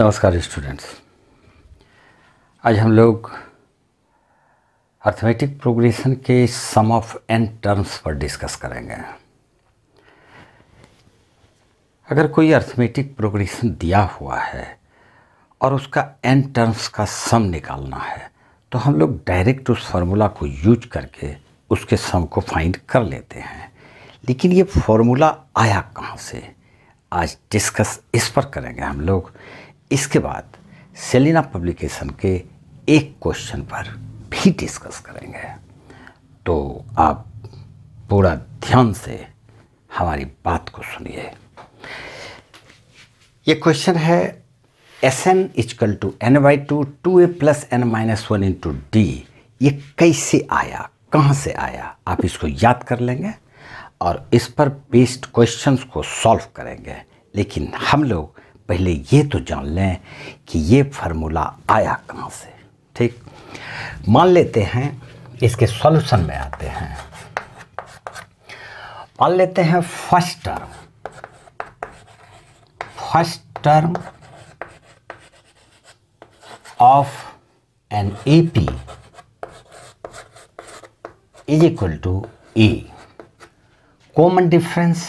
नमस्कार स्टूडेंट्स आज हम लोग अर्थमेटिक प्रोग्रेशन के सम ऑफ एन टर्म्स पर डिस्कस करेंगे अगर कोई अर्थमेटिक प्रोग्रेशन दिया हुआ है और उसका एन टर्म्स का सम निकालना है तो हम लोग डायरेक्ट उस फार्मूला को यूज करके उसके सम को फाइंड कर लेते हैं लेकिन ये फार्मूला आया कहाँ से आज डिस्कस इस पर करेंगे हम लोग इसके बाद सेलिना पब्लिकेशन के एक क्वेश्चन पर भी डिस्कस करेंगे तो आप पूरा ध्यान से हमारी बात को सुनिए ये क्वेश्चन है s n is equal to n by two two a plus n minus one into d ये कैसे आया कहाँ से आया आप इसको याद कर लेंगे और इस पर बेस्ड क्वेश्चंस को सॉल्व करेंगे लेकिन हम लोग पहले ये तो जान लें कि ये फार्मूला आया कहाँ से ठीक मान लेते हैं इसके सॉल्यूशन में आते हैं मान लेते हैं first term first term of an A P is equal to a common difference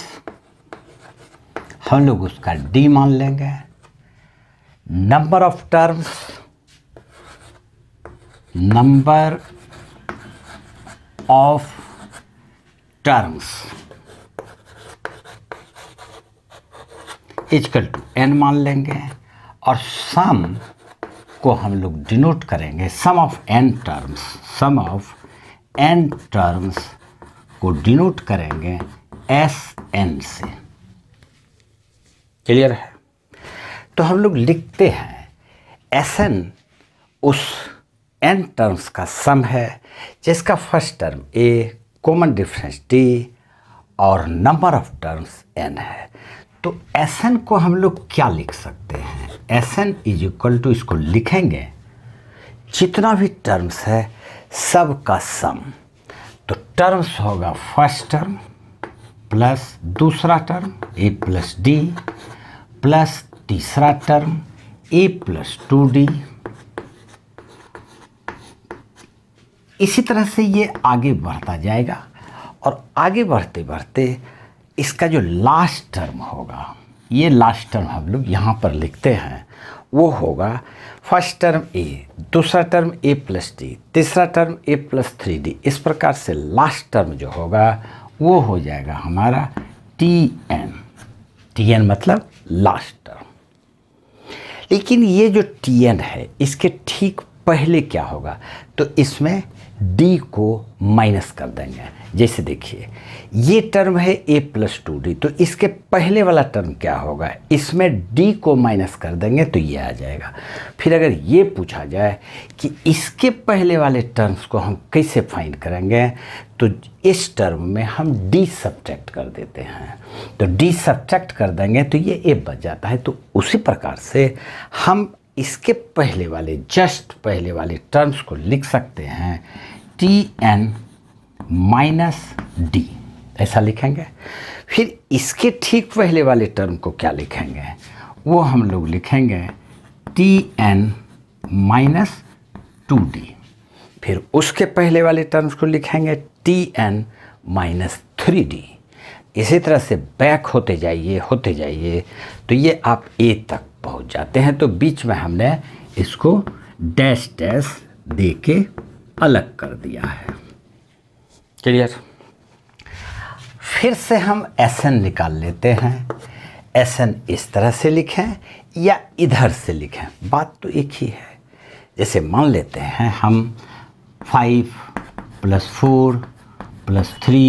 तो हम लोग उसका डी मान लेंगे number of terms number of terms is equal to n मान लेंगे और सम को हम लोग डिनोट करेंगे sum of n terms sum of n terms को डिनोट करेंगे एस एन से क्लियर है तो हम लोग लिखते हैं एस एन उस एन टर्म्स का सम है जिसका first term a common difference d और नंबर ऑफ टर्म्स एन है तो एस एन को हम लोग क्या लिख सकते हैं s n is equal to इसको लिखेंगे जितना भी टर्म्स है सब का सम तो टर्म्स होगा फर्स्ट टर्म प्लस दूसरा term a plus d plus तीसरा term a plus two d इसी तरह से ये आगे बढ़ता जाएगा और आगे बढ़ते बढ़ते इसका जो लास्ट टर्म होगा ये लास्ट टर्म हम लोग यहाँ पर लिखते हैं वो होगा फर्स्ट टर्म ए दूसरा टर्म ए प्लस डी तीसरा term a plus three d इस प्रकार से लास्ट टर्म जो होगा वो हो जाएगा हमारा टी एन टी एन मतलब लास्ट टर्म लेकिन ये जो टी एन है इसके ठीक पहले क्या होगा तो इसमें डी को माइनस कर देंगे जैसे देखिए ये टर्म है ए प्लस टू डी तो इसके पहले वाला टर्म क्या होगा इसमें डी को माइनस कर देंगे तो ये आ जाएगा फिर अगर ये पूछा जाए कि इसके पहले वाले टर्म्स को हम कैसे फाइंड करेंगे तो इस टर्म में हम डी सब्जेक्ट कर देते हैं तो डी सब्जेक्ट कर देंगे तो ये ए बच जाता है तो उसी प्रकार से हम इसके पहले वाले जस्ट पहले वाले टर्म्स को लिख सकते हैं टी एन माइनस डी ऐसा लिखेंगे फिर इसके ठीक पहले वाले टर्म को क्या लिखेंगे वो हम लोग लिखेंगे t n minus two d फिर उसके पहले वाले टर्म्स को लिखेंगे t n minus three d इसी तरह से बैक होते जाइए होते जाइए तो ये आप ए तक पहुंच जाते हैं तो बीच में हमने इसको डैश डैश दे के अलग कर दिया है क्लियर फिर से हम एस एन निकाल लेते हैं एस एन इस तरह से लिखें या इधर से लिखें बात तो एक ही है जैसे मान लेते हैं हम five plus four plus three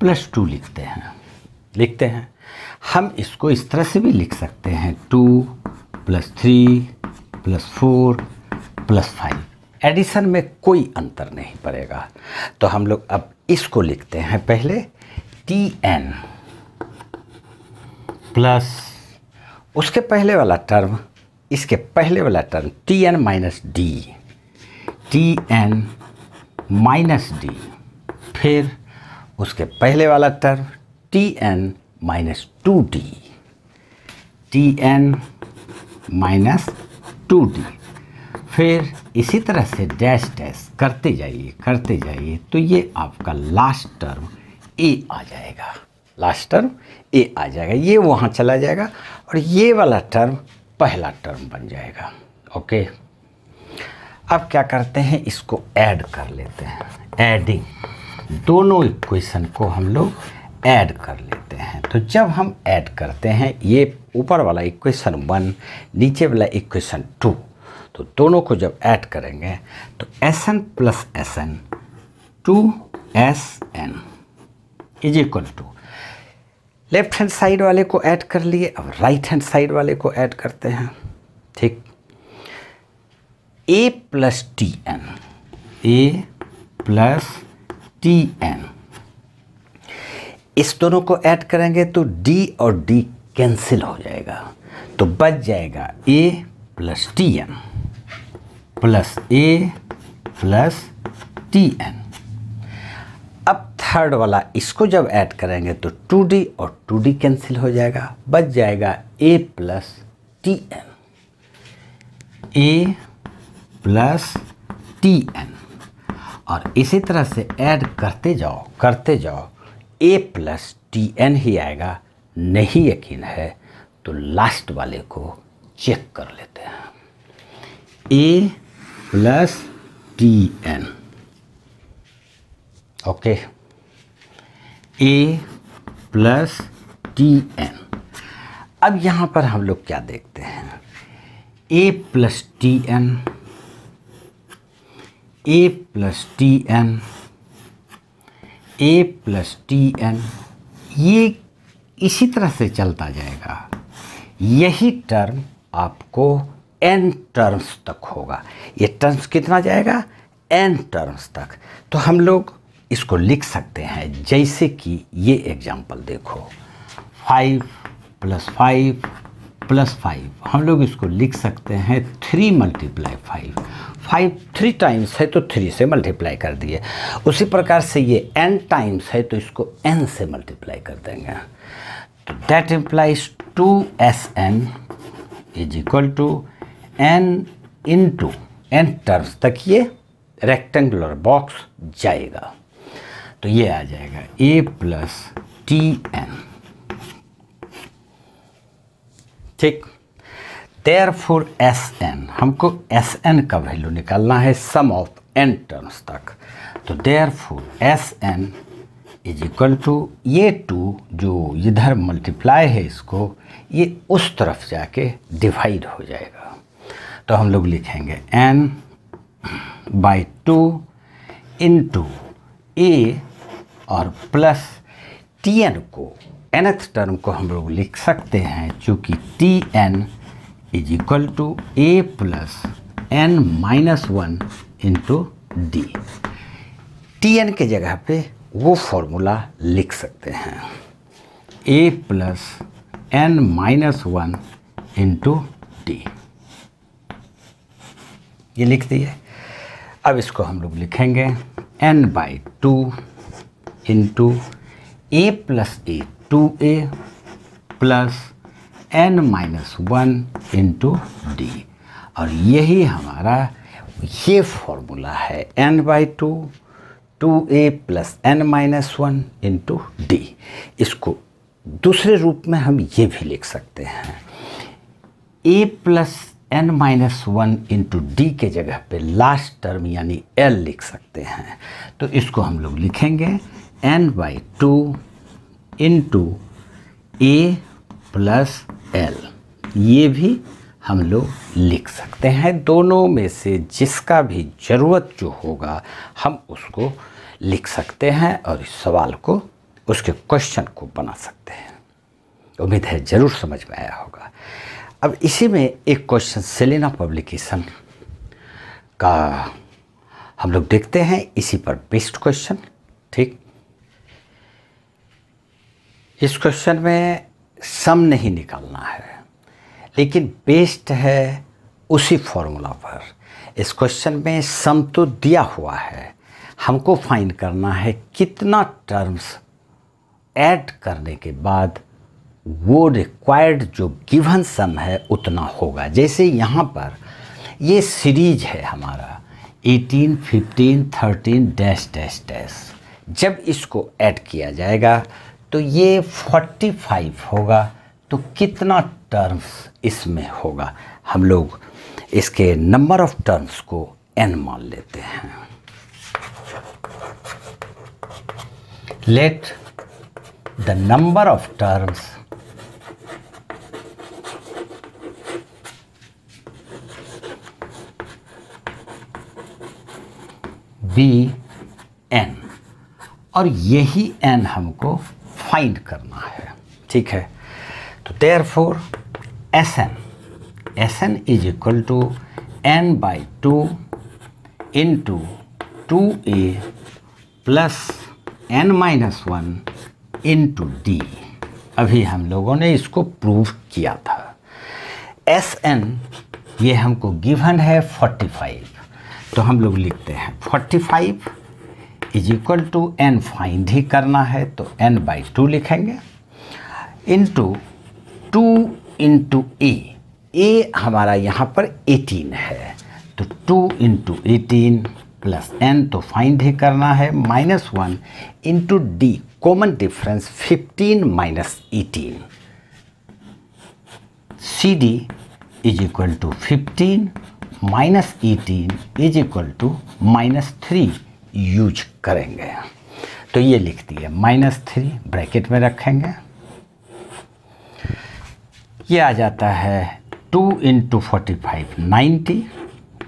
plus two लिखते हैं लिखते हैं हम इसको इस तरह से भी लिख सकते हैं two plus three plus four plus five addition में कोई अंतर नहीं पड़ेगा तो हम लोग अब इसको लिखते हैं पहले टी एन प्लस उसके पहले वाला टर्म इसके पहले वाला term t n minus d t n minus d फिर उसके पहले वाला term t n minus two d t n minus two d फिर इसी तरह से डैश डैश करते जाइए करते जाइए तो ये आपका लास्ट टर्म ए आ जाएगा लास्ट टर्म ए आ जाएगा ये वहाँ चला जाएगा और ये वाला टर्म पहला टर्म बन जाएगा ओके अब क्या करते हैं इसको ऐड कर लेते हैं एडिंग दोनों इक्वेशन को हम लोग ऐड कर लेते हैं तो जब हम ऐड करते हैं ये ऊपर वाला इक्वेशन वन नीचे वाला इक्वेशन टू तो दोनों को जब ऐड करेंगे तो S n plus s n two s n is equal to left hand side वाले को ऐड कर लिए अब राइट हैंड साइड वाले को ऐड करते हैं ठीक a plus t n a plus t n इस दोनों को ऐड करेंगे तो डी और डी कैंसिल हो जाएगा तो बच जाएगा a plus t n plus a plus t n अब थर्ड वाला इसको जब ऐड करेंगे तो टू डी और टू डी कैंसिल हो जाएगा बच जाएगा a plus t n a plus t n और इसी तरह से ऐड करते जाओ करते जाओ ए प्लस टी एन ही आएगा नहीं यकीन है तो लास्ट वाले को चेक कर लेते हैं a plus t n okay a plus t n अब यहाँ पर हम लोग क्या देखते हैं a plus t n a plus t n a plus t n ये इसी तरह से चलता जाएगा यही टर्म आपको एन टर्म्स तक होगा ये टर्म्स कितना जाएगा एन टर्म्स तक तो हम लोग इसको लिख सकते हैं जैसे कि ये एग्जाम्पल देखो five plus five plus five हम लोग इसको लिख सकते हैं three multiply five five three times है तो थ्री से मल्टीप्लाई कर दिए उसी प्रकार से ये एन टाइम्स है तो इसको एन से मल्टीप्लाई कर देंगे तो that implies two s n is equal to n into n terms तक ये रेक्टेंगुलर बॉक्स जाएगा तो ये आ जाएगा ए प्लस टी एन ठीक देयर फोर एस एन हमको एस एन का वैल्यू निकालना है सम ऑफ एन टर्म्स तक तो therefore s n is equal to ये टू जो इधर मल्टीप्लाई है इसको ये उस तरफ जाके डिवाइड हो जाएगा तो हम लोग लिखेंगे n by two into a और प्लस टी एन को एनथ टर्म को हम लोग लिख सकते हैं चूँकि t n is equal to a plus n minus one into d t n के जगह पे वो फॉर्मूला लिख सकते हैं a plus n minus one into d ये लिख दिए अब इसको हम लोग लिखेंगे n by two into a plus a two a plus n minus one into d और यही हमारा ये फॉर्मूला है n by two two a plus n minus one into d इसको दूसरे रूप में हम ये भी लिख सकते हैं a plus n minus one into d के जगह पे लास्ट टर्म यानी एल लिख सकते हैं तो इसको हम लोग लिखेंगे n by two into a plus l ये भी हम लोग लिख सकते हैं दोनों में से जिसका भी ज़रूरत जो होगा हम उसको लिख सकते हैं और इस सवाल को उसके क्वेश्चन को बना सकते हैं उम्मीद है ज़रूर समझ में आया होगा अब इसी में एक क्वेश्चन सेलेना पब्लिकेशन का हम लोग देखते हैं इसी पर बेस्ट क्वेश्चन ठीक इस क्वेश्चन में सम नहीं निकालना है लेकिन बेस्ड है उसी फॉर्मूला पर इस क्वेश्चन में सम तो दिया हुआ है हमको फाइंड करना है कितना टर्म्स ऐड करने के बाद वो रिक्वायर्ड जो गिवन सम है उतना होगा जैसे यहाँ पर ये सीरीज है हमारा 18, 15, 13 डैश डैश डैश जब इसको ऐड किया जाएगा तो ये 45 होगा तो कितना टर्म्स इसमें होगा हम लोग इसके नंबर ऑफ टर्म्स को एन मान लेते हैं let the number of terms be n और यही एन हमको फाइंड करना है ठीक है तो therefore s n s n is equal to n by two into two a plus n minus one into d अभी हम लोगों ने इसको प्रूव किया था एस एन ये हमको गिवन है 45 तो हम लोग लिखते हैं 45 is equal to n find ही करना है तो एन बाई टू लिखेंगे into two into a a हमारा यहाँ पर एटीन है तो two into eighteen plus n तो फाइंड ही करना है minus one into d common difference fifteen minus eighteen see d is equal to fifteen minus eighteen is equal to minus three use करेंगे तो ये लिख दिए माइनस थ्री ब्रैकेट में रखेंगे ये आ जाता है two into forty five ninety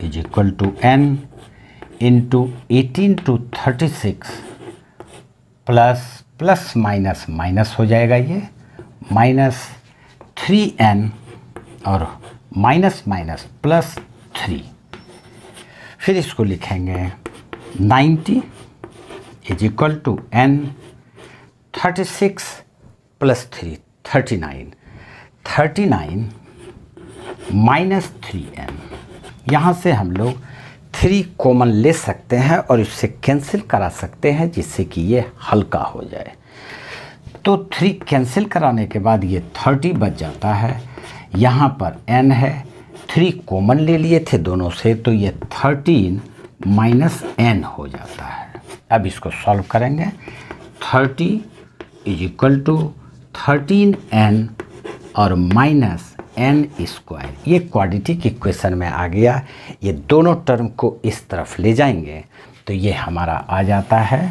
is equal to n into eighteen two thirty six plus plus minus minus हो जाएगा ये माइनस थ्री एन और माइनस माइनस प्लस थ्री फिर इसको लिखेंगे 90 n thirty six plus 36 thirty 3 39 39 minus three n यहाँ से हम लोग थ्री कॉमन ले सकते हैं और इससे कैंसिल करा सकते हैं जिससे कि ये हल्का हो जाए तो थ्री कैंसिल कराने के बाद ये थर्टी बच जाता है यहाँ पर एन है थ्री कॉमन ले लिए थे दोनों से तो ये थर्टीन माइनस एन हो जाता है अब इसको सॉल्व करेंगे thirty is equal to thirteen n और माइनस एन स्क्वायर ये क्वाड्रेटिक इक्वेशन में आ गया ये दोनों टर्म को इस तरफ ले जाएंगे तो ये हमारा आ जाता है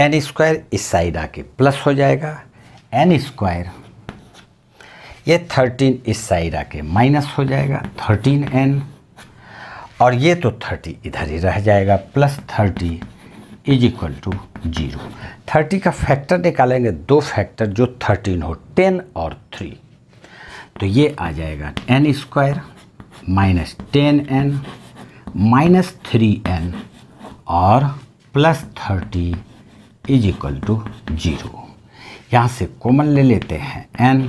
एन स्क्वायर इस साइड आके प्लस हो जाएगा एन स्क्वायर ये थर्टीन इस साइड आके माइनस हो जाएगा थर्टीन एन और ये तो थर्टी इधर ही रह जाएगा plus thirty is equal to zero thirty का फैक्टर निकालेंगे दो फैक्टर जो थर्टीन हो टेन और थ्री तो ये आ जाएगा n square minus ten n minus three n और plus thirty is equal to zero यहाँ से कॉमन ले लेते हैं एन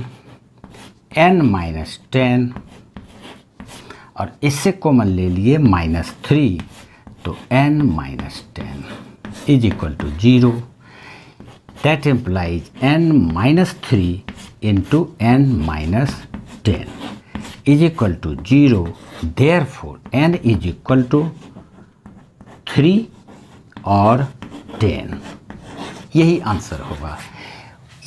एन माइनस टेन और इससे कॉमन ले लिए माइनस थ्री तो n minus ten is equal to zero that implies n minus three into n minus ten is equal to zero therefore n is equal to three और ten यही answer होगा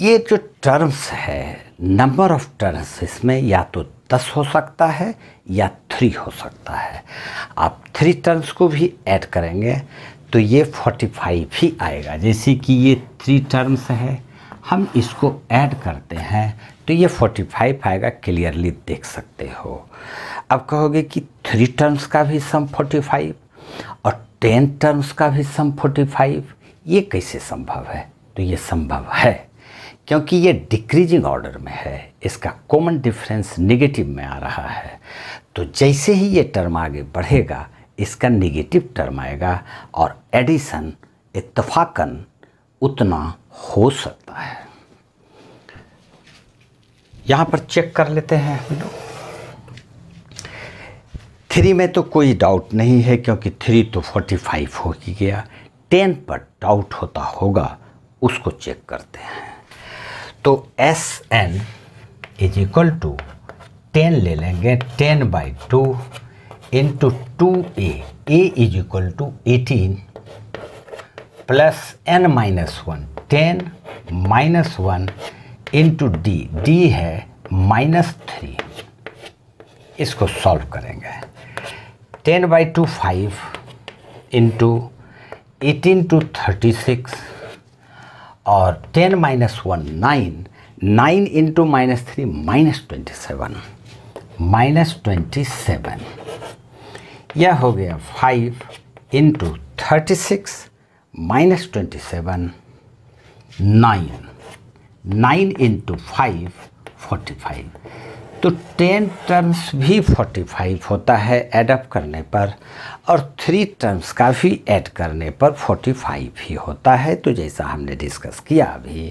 ये जो terms है number of terms इसमें या तो दस हो सकता है या थ्री हो सकता है आप थ्री टर्म्स को भी ऐड करेंगे तो ये फोर्टी फाइव ही आएगा जैसे कि ये थ्री टर्म्स है हम इसको ऐड करते हैं तो ये फोर्टी फाइव आएगा क्लियरली देख सकते हो अब कहोगे कि थ्री टर्म्स का भी सम फोर्टी फाइव और टेन टर्म्स का भी सम फोर्टी फाइव ये कैसे संभव है तो ये संभव है क्योंकि ये डिक्रीजिंग ऑर्डर में है इसका कॉमन डिफरेंस निगेटिव में आ रहा है तो जैसे ही ये टर्म आगे बढ़ेगा इसका निगेटिव टर्म आएगा और एडिशन इतफाकन उतना हो सकता है यहाँ पर चेक कर लेते हैं थ्री में तो कोई डाउट नहीं है क्योंकि थ्री तो फोर्टी फाइव हो ही गया टेन पर डाउट होता होगा उसको चेक करते हैं तो S n is equal to ten ले लेंगे ten by two into two a a is equal to eighteen plus n minus one ten minus one into d d है माइनस थ्री इसको सॉल्व करेंगे ten by two five into eighteen two thirty six और ten minus one nine nine into minus three minus twenty seven minus twenty seven यह हो गया five into thirty six minus twenty seven nine nine into five forty five तो ten terms भी forty five होता है add up करने पर और थ्री टर्म्स का भी ऐड करने पर फोर्टी फाइव ही होता है तो जैसा हमने डिस्कस किया अभी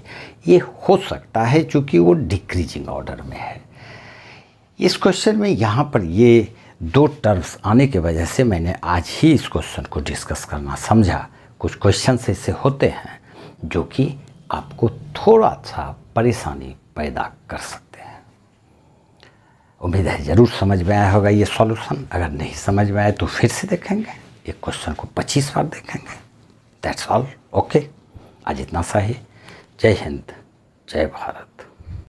ये हो सकता है चूँकि वो डिक्रीजिंग ऑर्डर में है इस क्वेश्चन में यहाँ पर ये दो टर्म्स आने की वजह से मैंने आज ही इस क्वेश्चन को डिस्कस करना समझा कुछ क्वेश्चन ऐसे होते हैं जो कि आपको थोड़ा सा परेशानी पैदा कर सकते उम्मीद है ज़रूर समझ में आया होगा ये सॉल्यूशन अगर नहीं समझ में आए तो फिर से देखेंगे एक क्वेश्चन को पच्चीस बार देखेंगे दैट्स ऑल ओके आज इतना सा ही जय हिंद जय भारत